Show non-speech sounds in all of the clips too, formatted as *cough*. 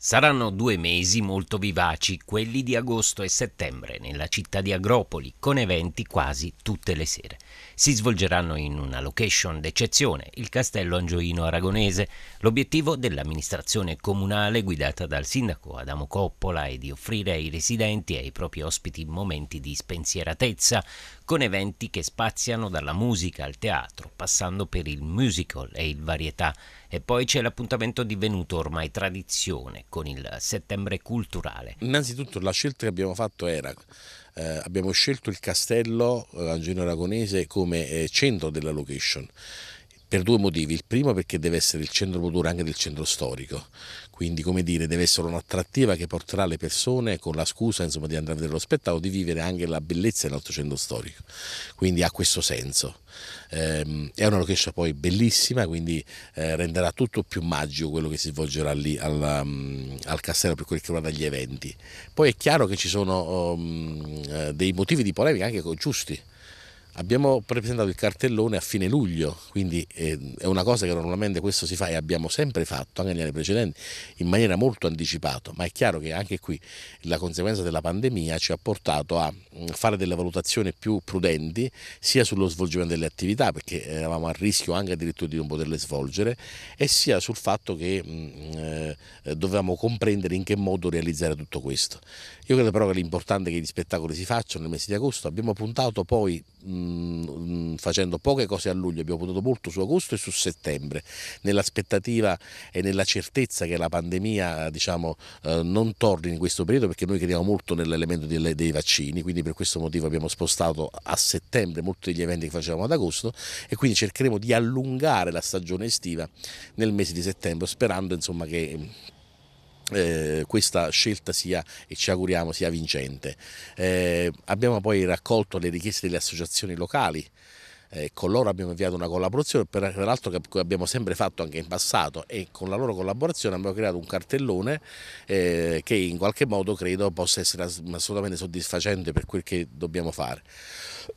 Saranno due mesi molto vivaci, quelli di agosto e settembre, nella città di Agropoli, con eventi quasi tutte le sere. Si svolgeranno in una location d'eccezione, il castello angioino aragonese, l'obiettivo dell'amministrazione comunale guidata dal sindaco Adamo Coppola è di offrire ai residenti e ai propri ospiti momenti di spensieratezza, con eventi che spaziano dalla musica al teatro, passando per il musical e il varietà e poi c'è l'appuntamento divenuto ormai tradizione con il settembre culturale. Innanzitutto la scelta che abbiamo fatto era eh, abbiamo scelto il castello eh, Angelo Aragonese come eh, centro della location per due motivi. Il primo perché deve essere il centro produttore anche del centro storico, quindi come dire deve essere un'attrattiva che porterà le persone con la scusa insomma, di andare a vedere lo spettacolo, di vivere anche la bellezza del nostro centro storico, quindi ha questo senso. Eh, è una location poi bellissima, quindi eh, renderà tutto più magico quello che si svolgerà lì alla, mm, al castello per quel che riguarda gli eventi. Poi è chiaro che ci sono um, dei motivi di polemica anche giusti Abbiamo presentato il cartellone a fine luglio, quindi ehm, è una cosa che normalmente questo si fa e abbiamo sempre fatto, anche negli anni precedenti, in maniera molto anticipata, ma è chiaro che anche qui la conseguenza della pandemia ci ha portato a fare delle valutazioni più prudenti sia sullo svolgimento delle attività, perché eravamo a rischio anche addirittura di non poterle svolgere, e sia sul fatto che eh, dovevamo comprendere in che modo realizzare tutto questo. Io credo però che l'importante è che gli spettacoli si facciano nel mese di agosto, abbiamo puntato poi... Mh, Mm, facendo poche cose a luglio, abbiamo puntato molto su agosto e su settembre, nell'aspettativa e nella certezza che la pandemia diciamo, eh, non torni in questo periodo, perché noi crediamo molto nell'elemento dei, dei vaccini, quindi per questo motivo abbiamo spostato a settembre molti degli eventi che facevamo ad agosto e quindi cercheremo di allungare la stagione estiva nel mese di settembre, sperando insomma, che eh, questa scelta sia e ci auguriamo sia vincente. Eh, abbiamo poi raccolto le richieste delle associazioni locali eh, con loro abbiamo avviato una collaborazione, peraltro che abbiamo sempre fatto anche in passato e con la loro collaborazione abbiamo creato un cartellone eh, che in qualche modo credo possa essere assolutamente soddisfacente per quel che dobbiamo fare.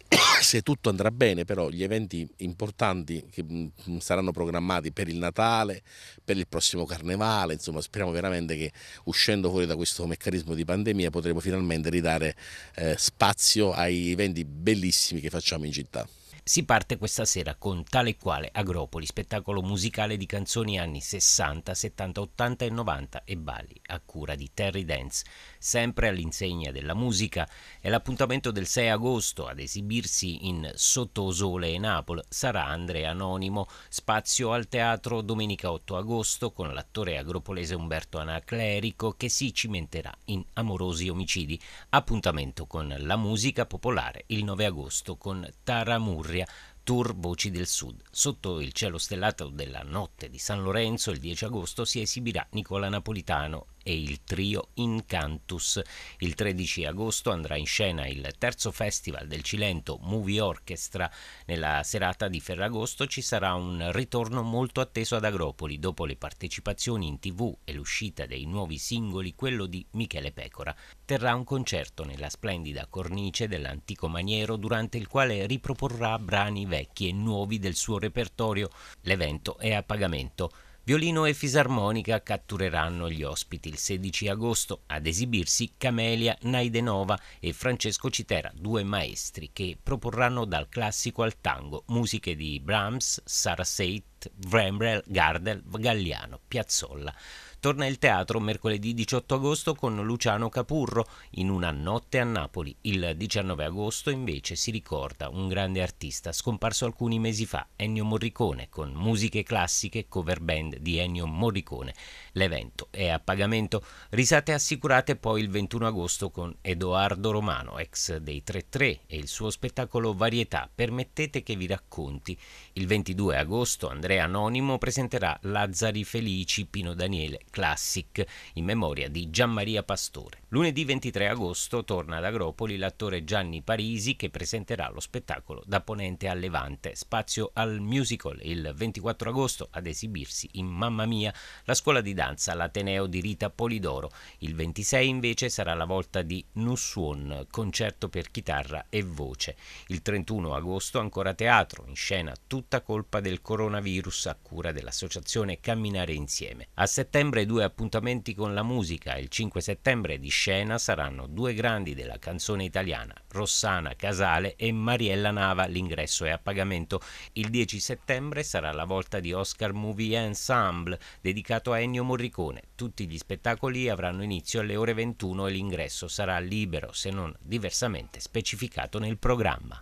*coughs* Se tutto andrà bene però gli eventi importanti che mm, mm, saranno programmati per il Natale, per il prossimo Carnevale, insomma speriamo veramente che uscendo fuori da questo meccanismo di pandemia potremo finalmente ridare eh, spazio ai eventi bellissimi che facciamo in città. Si parte questa sera con Tale e quale Agropoli, spettacolo musicale di canzoni anni 60, 70, 80 e 90 e Bali, a cura di Terry Dance, sempre all'insegna della musica. È l'appuntamento del 6 agosto ad esibirsi in Sottosole e Napoli sarà Andrea Anonimo, spazio al teatro domenica 8 agosto con l'attore agropolese Umberto Anaclerico che si cimenterà in Amorosi omicidi. Appuntamento con la musica popolare il 9 agosto con Taramur Liguria, Tour Voci del Sud. Sotto il cielo stellato della notte di San Lorenzo, il 10 agosto, si esibirà Nicola Napolitano e il trio Incantus. Il 13 agosto andrà in scena il terzo festival del Cilento Movie Orchestra. Nella serata di Ferragosto ci sarà un ritorno molto atteso ad Agropoli dopo le partecipazioni in tv e l'uscita dei nuovi singoli, quello di Michele Pecora. Terrà un concerto nella splendida cornice dell'antico maniero durante il quale riproporrà brani vecchi e nuovi del suo repertorio. L'evento è a pagamento. Violino e fisarmonica cattureranno gli ospiti il 16 agosto ad esibirsi Camelia Naidenova e Francesco Citera, due maestri che proporranno dal classico al tango musiche di Brahms, Sarah Sate, Vrembrel, Gardel, Galliano, Piazzolla torna il teatro mercoledì 18 agosto con Luciano Capurro in Una notte a Napoli. Il 19 agosto invece si ricorda un grande artista scomparso alcuni mesi fa, Ennio Morricone, con musiche classiche cover band di Ennio Morricone. L'evento è a pagamento, risate assicurate poi il 21 agosto con Edoardo Romano, ex dei 3-3, e il suo spettacolo Varietà, permettete che vi racconti. Il 22 agosto Andrea Anonimo presenterà Lazzari Felici, Pino Daniele, Classic in memoria di Gianmaria Pastore. Lunedì 23 agosto torna ad Agropoli l'attore Gianni Parisi che presenterà lo spettacolo Da Ponente a Levante, spazio al musical il 24 agosto ad esibirsi in Mamma Mia, la scuola di danza all'Ateneo di Rita Polidoro. Il 26 invece sarà la volta di Nussuon, concerto per chitarra e voce. Il 31 agosto ancora teatro, in scena Tutta colpa del coronavirus a cura dell'associazione Camminare Insieme. A settembre i due appuntamenti con la musica. Il 5 settembre di scena saranno due grandi della canzone italiana, Rossana Casale e Mariella Nava. L'ingresso è a pagamento. Il 10 settembre sarà la volta di Oscar Movie Ensemble, dedicato a Ennio Morricone. Tutti gli spettacoli avranno inizio alle ore 21 e l'ingresso sarà libero, se non diversamente specificato nel programma.